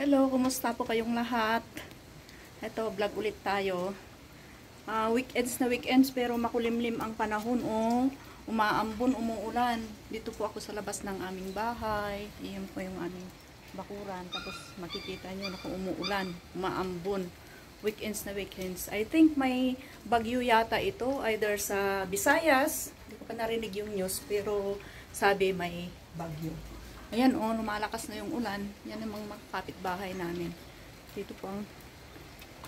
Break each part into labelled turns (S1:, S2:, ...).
S1: Hello, kumusta po kayong lahat? Ito, vlog ulit tayo. Uh, weekends na weekends pero makulimlim ang panahon o oh. umaambon, umuulan. Dito po ako sa labas ng aming bahay. Iyon po yung aming bakuran. Tapos makikita nyo na kung umuulan, umaambon. Weekends na weekends. I think may bagyo yata ito either sa Visayas. Hindi ko pa narinig yung news pero sabi may bagyo. Ayan o, oh, lumalakas na yung ulan. Yan ang mga kapitbahay namin. Dito po ang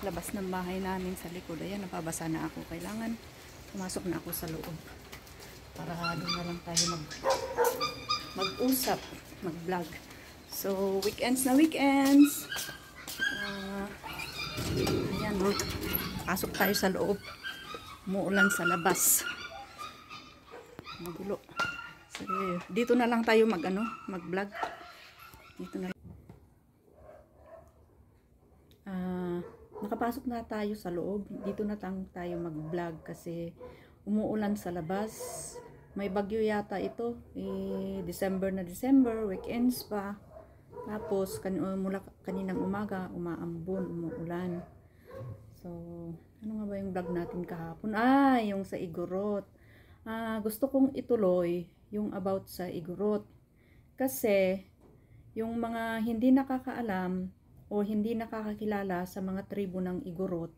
S1: labas ng bahay namin sa likod. Ayan, napabasa na ako. Kailangan pumasok na ako sa loob. Para doon na lang tayo mag mag-usap, mag-vlog. So, weekends na weekends. Uh, ayan o. Oh. Pasok tayo sa loob. Muulan sa labas. Magulo. Sige, dito na lang tayo mag ano, mag vlog. Dito na Ah, uh, nakapasok na tayo sa loob. Dito na lang tayo mag vlog kasi umuulan sa labas. May bagyo yata ito. Eh, December na December, weekends pa. Tapos, kan uh, mula kaninang umaga, umaambon, umuulan. So, ano nga ba yung vlog natin kahapon? Ah, yung sa Igorot. Ah, gusto kong ituloy yung about sa igurot. Kasi, yung mga hindi nakakaalam o hindi nakakakilala sa mga tribo ng igurot,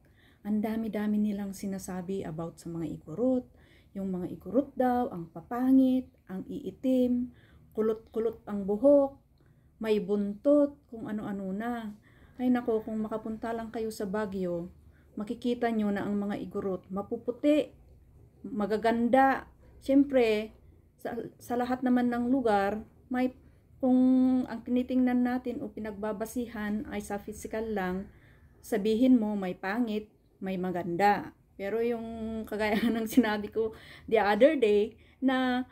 S1: ang dami-dami nilang sinasabi about sa mga igurot. Yung mga igurot daw, ang papangit, ang iitim, kulot-kulot ang buhok, may buntot, kung ano-ano na. Ay nako, kung makapunta lang kayo sa Baguio, makikita nyo na ang mga igurot mapuputi, magaganda. Siyempre, sa, sa lahat naman ng lugar, may kung ang tinitingnan natin o pinagbabasihan ay sa physical lang, sabihin mo may pangit, may maganda. Pero yung kagaya ng sinabi ko the other day na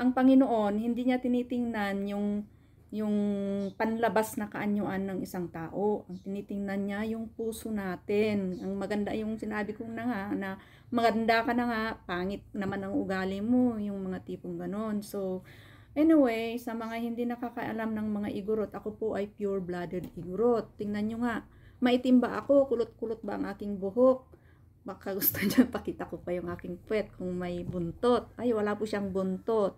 S1: ang Panginoon hindi niya tinitingnan yung yung panlabas na kaanyuan ng isang tao. Ang tinitingnan niya yung puso natin. Ang maganda yung sinabi ko na nga na maganda ka na nga, pangit naman ang ugali mo, yung mga tipong ganon. So, anyway, sa mga hindi nakakaalam ng mga igorot, ako po ay pure-blooded igorot. Tingnan nyo nga, maitim ba ako? Kulot-kulot ba ang aking buhok? Baka gusto niya pakita ko pa yung aking pwet kung may buntot. Ay, wala po siyang buntot.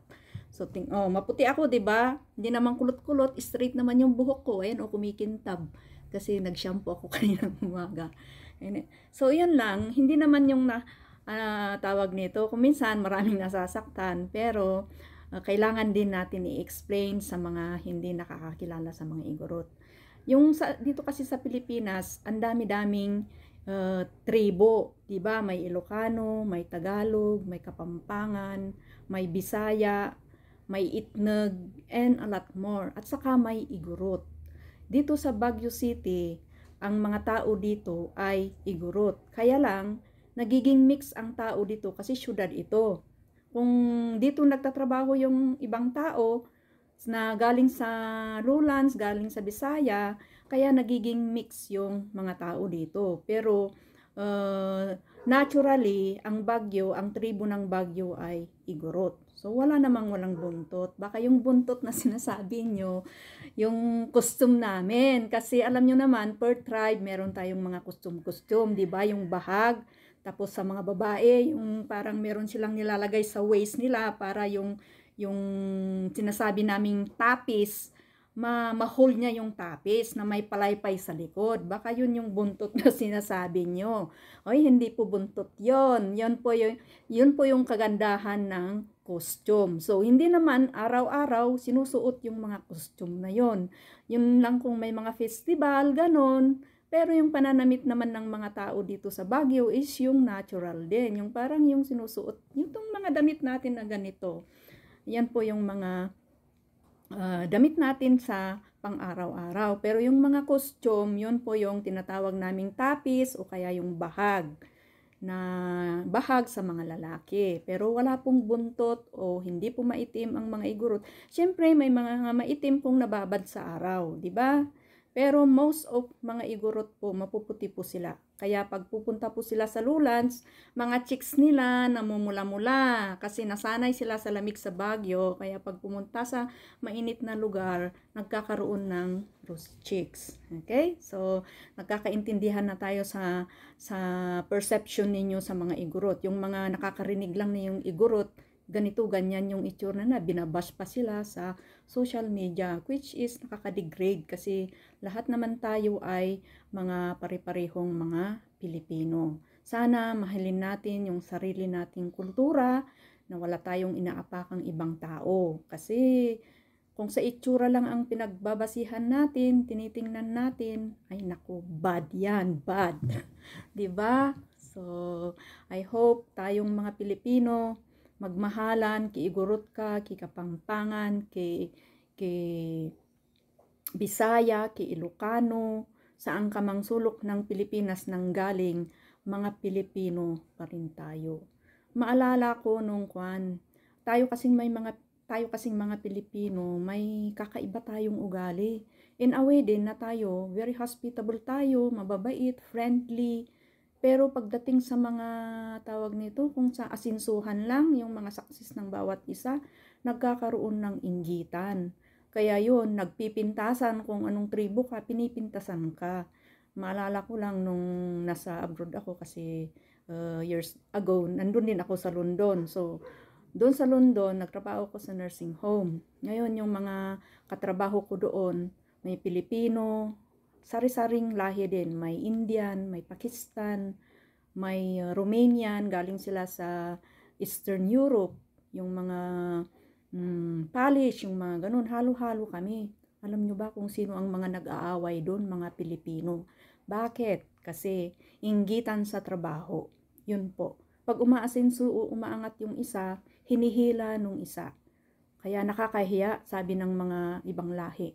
S1: So, ting oh, maputi ako, 'di ba? Hindi naman kulot-kulot, straight naman yung buhok ko. Ayan, oh, kumikintab kasi nag-shampoo ako kaninang umaga. Eh. So, yan lang, hindi naman yung na uh, tawag nito. Kung minsan maraming nasasaktan, pero uh, kailangan din natin i-explain sa mga hindi nakakakilala sa mga igorot. Yung sa, dito kasi sa Pilipinas, ang dami-daming uh, tribo, 'di ba? May Ilocano, may Tagalog, may Kapampangan, may Bisaya, may itneg, and a lot more. At saka may igurot. Dito sa Baguio City, ang mga tao dito ay igurot. Kaya lang, nagiging mix ang tao dito kasi syudad ito. Kung dito nagtatrabaho yung ibang tao na galing sa lowlands, galing sa Bisaya, kaya nagiging mix yung mga tao dito. Pero, uh, Naturally, ang bagyo, ang tribo ng bagyo ay igorot. So, wala namang walang buntot. Baka yung buntot na sinasabi nyo, yung custom namin. Kasi alam nyo naman, per tribe, meron tayong mga custom-custom, di ba? Yung bahag, tapos sa mga babae, yung parang meron silang nilalagay sa waist nila para yung, yung sinasabi naming tapis, ma ma-hold niya yung tapis na may palaypay sa likod. Baka yun yung buntot na sinasabi nyo. Oy, hindi po buntot yon. Yun po yung, yun po yung kagandahan ng costume. So, hindi naman araw-araw sinusuot yung mga costume na yon. Yun lang kung may mga festival, ganon. Pero yung pananamit naman ng mga tao dito sa Baguio is yung natural din. Yung parang yung sinusuot, yung mga damit natin na ganito. Yan po yung mga uh, damit natin sa pang-araw-araw. Pero yung mga costume, yun po yung tinatawag naming tapis o kaya yung bahag na bahag sa mga lalaki. Pero wala pong buntot o hindi po maitim ang mga igurot. Siyempre, may mga maitim pong nababad sa araw, di ba? Pero most of mga igorot po, mapuputi po sila. Kaya pag pupunta po sila sa lulans, mga chicks nila namumula-mula kasi nasanay sila sa lamig sa Baguio. Kaya pag pumunta sa mainit na lugar, nagkakaroon ng rose chicks. Okay? So, nagkakaintindihan na tayo sa, sa perception ninyo sa mga igorot. Yung mga nakakarinig lang na yung igorot, ganito, ganyan yung itsura na, binabash pa sila sa social media, which is nakaka-degrade kasi lahat naman tayo ay mga pare-parehong mga Pilipino. Sana mahalin natin yung sarili nating kultura na wala tayong inaapakang ibang tao. Kasi kung sa itsura lang ang pinagbabasihan natin, tinitingnan natin, ay naku, bad yan, bad. 'Di ba? So, I hope tayong mga Pilipino, magmahalan, kay Igorot ka, kay Kapangpangan, ki kay Bisaya, ki Ilocano, saan ka mang sulok ng Pilipinas nang galing, mga Pilipino pa rin tayo. Maalala ko nung kwan, tayo kasing may mga tayo kasing mga Pilipino, may kakaiba tayong ugali. In a way din na tayo, very hospitable tayo, mababait, friendly, pero pagdating sa mga tawag nito, kung sa asinsuhan lang yung mga success ng bawat isa, nagkakaroon ng inggitan. Kaya yun, nagpipintasan kung anong tribo ka, pinipintasan ka. Maalala ko lang nung nasa abroad ako kasi uh, years ago, nandun din ako sa London. So, doon sa London, nagtrabaho ko sa nursing home. Ngayon, yung mga katrabaho ko doon, may Pilipino, sari-saring lahi din. May Indian, may Pakistan, may uh, Romanian, galing sila sa Eastern Europe. Yung mga mm, Polish, yung mga ganun, halo-halo kami. Alam nyo ba kung sino ang mga nag-aaway doon, mga Pilipino? Bakit? Kasi inggitan sa trabaho. Yun po. Pag umaasenso o umaangat yung isa, hinihila nung isa. Kaya nakakahiya, sabi ng mga ibang lahi.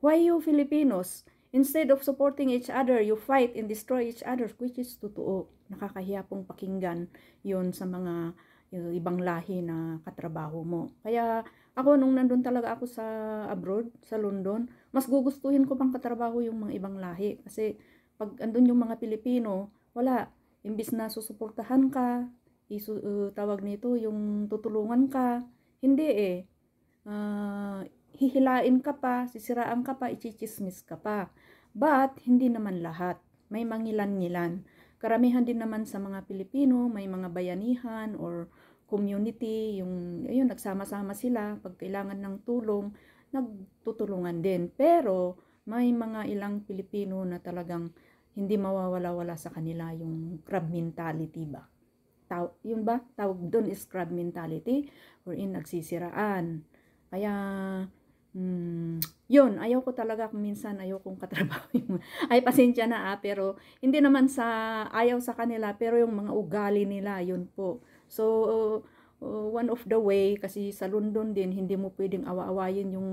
S1: Why you Filipinos? Instead of supporting each other, you fight and destroy each other, which is totoo. Nakakahiya pong pakinggan yon sa mga yung eh, ibang lahi na katrabaho mo. Kaya ako, nung nandun talaga ako sa abroad, sa London, mas gugustuhin ko pang katrabaho yung mga ibang lahi. Kasi pag andun yung mga Pilipino, wala. Imbis na susuportahan ka, isu uh, tawag nito, yung tutulungan ka, hindi eh. Uh, hihilain ka pa, sisiraan ka pa, ichichismis ka pa. But, hindi naman lahat. May mangilan-ngilan. Karamihan din naman sa mga Pilipino, may mga bayanihan or community, yung, ayun, nagsama-sama sila, pag kailangan ng tulong, nagtutulungan din. Pero, may mga ilang Pilipino na talagang hindi mawawala-wala sa kanila yung crab mentality ba? Taw yun ba? Tawag doon is crab mentality or in nagsisiraan. Kaya, Mm, yun, ayaw ko talaga kung minsan ayaw kong katrabaho yung, ay pasensya na ah, pero hindi naman sa ayaw sa kanila, pero yung mga ugali nila, yun po. So, uh, one of the way, kasi sa London din, hindi mo pwedeng awa-awayin yung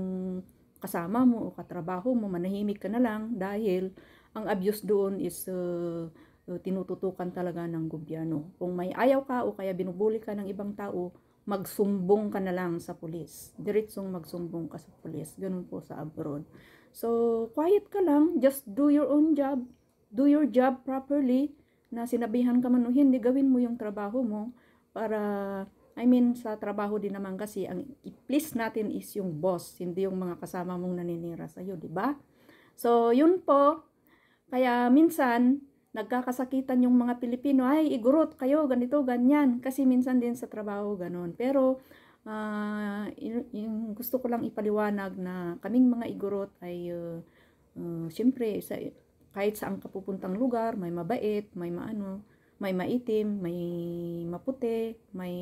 S1: kasama mo o katrabaho mo, manahimik ka na lang dahil ang abuse doon is uh, tinututukan talaga ng gobyerno. Kung may ayaw ka o kaya binubuli ka ng ibang tao, magsumbong ka na lang sa pulis. Diretsong magsumbong ka sa pulis. Ganun po sa abroad. So, quiet ka lang. Just do your own job. Do your job properly. Na sinabihan ka man o hindi, gawin mo yung trabaho mo para I mean, sa trabaho din naman kasi, ang i-please natin is yung boss, hindi yung mga kasama mong naninira sa'yo, di ba? So, yun po. Kaya minsan, nagkakasakitan yung mga Pilipino, ay igurot kayo, ganito, ganyan. Kasi minsan din sa trabaho, ganun. Pero, uh, yung gusto ko lang ipaliwanag na kaming mga igurot ay, uh, uh, siyempre, sa, kahit saan ka pupuntang lugar, may mabait, may maano, may maitim, may maputi, may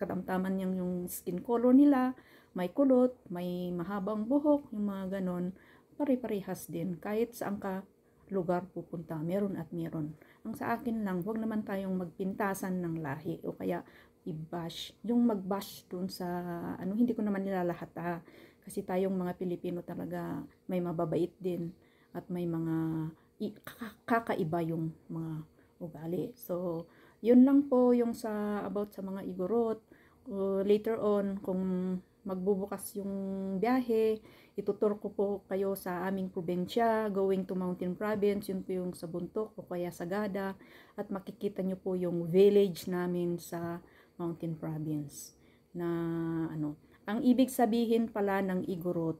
S1: katamtaman yung, yung skin color nila, may kulot, may mahabang buhok, yung mga ganon, pare-parehas din. Kahit saan ka lugar pupunta. Meron at meron. Ang sa akin lang, wag naman tayong magpintasan ng lahi o kaya i-bash. Yung mag-bash dun sa, ano, hindi ko naman nilalahat ha. Kasi tayong mga Pilipino talaga may mababait din at may mga i- kakaiba yung mga ugali. So, yun lang po yung sa about sa mga igorot. Uh, later on, kung magbubukas yung biyahe, itutur ko po kayo sa aming probinsya, going to Mountain Province, yun po yung sa Buntok o kaya sa Gada, at makikita nyo po yung village namin sa Mountain Province. Na ano, ang ibig sabihin pala ng Igorot,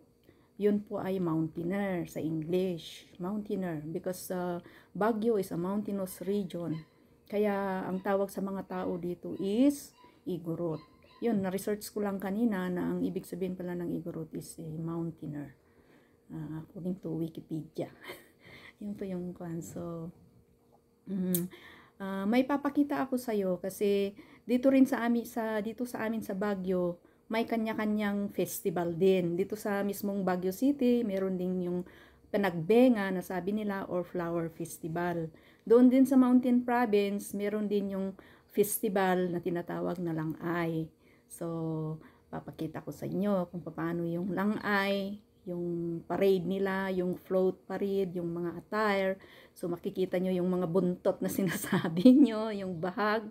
S1: yun po ay mountaineer sa English, mountaineer, because uh, Baguio is a mountainous region. Kaya ang tawag sa mga tao dito is Igorot yun, na-research ko lang kanina na ang ibig sabihin pala ng Igorot is a mountaineer. Uh, according to Wikipedia. yun po yung kwan. So, mm, uh, may papakita ako sa iyo kasi dito rin sa amin sa dito sa amin sa Baguio, may kanya-kanyang festival din. Dito sa mismong Baguio City, meron din yung panagbenga na sabi nila or flower festival. Doon din sa Mountain Province, meron din yung festival na tinatawag na lang ay. So, papakita ko sa inyo kung paano yung langay, yung parade nila, yung float parade, yung mga attire. So, makikita nyo yung mga buntot na sinasabi nyo, yung bahag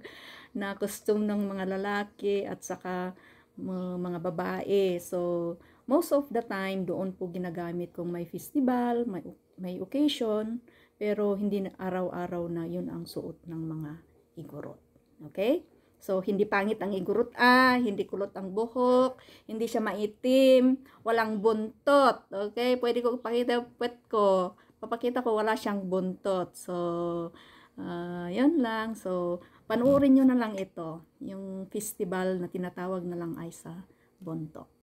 S1: na costume ng mga lalaki at saka mga babae. So, most of the time, doon po ginagamit kung may festival, may, may occasion, pero hindi araw-araw na yun ang suot ng mga igorot. Okay? So, hindi pangit ang igurut iguruta, ah, hindi kulot ang buhok, hindi siya maitim, walang buntot. Okay, pwede ko pakita yung ko. Papakita ko wala siyang buntot. So, uh, yun lang. So, panuorin nyo na lang ito. Yung festival na tinatawag na lang ay sa buntot.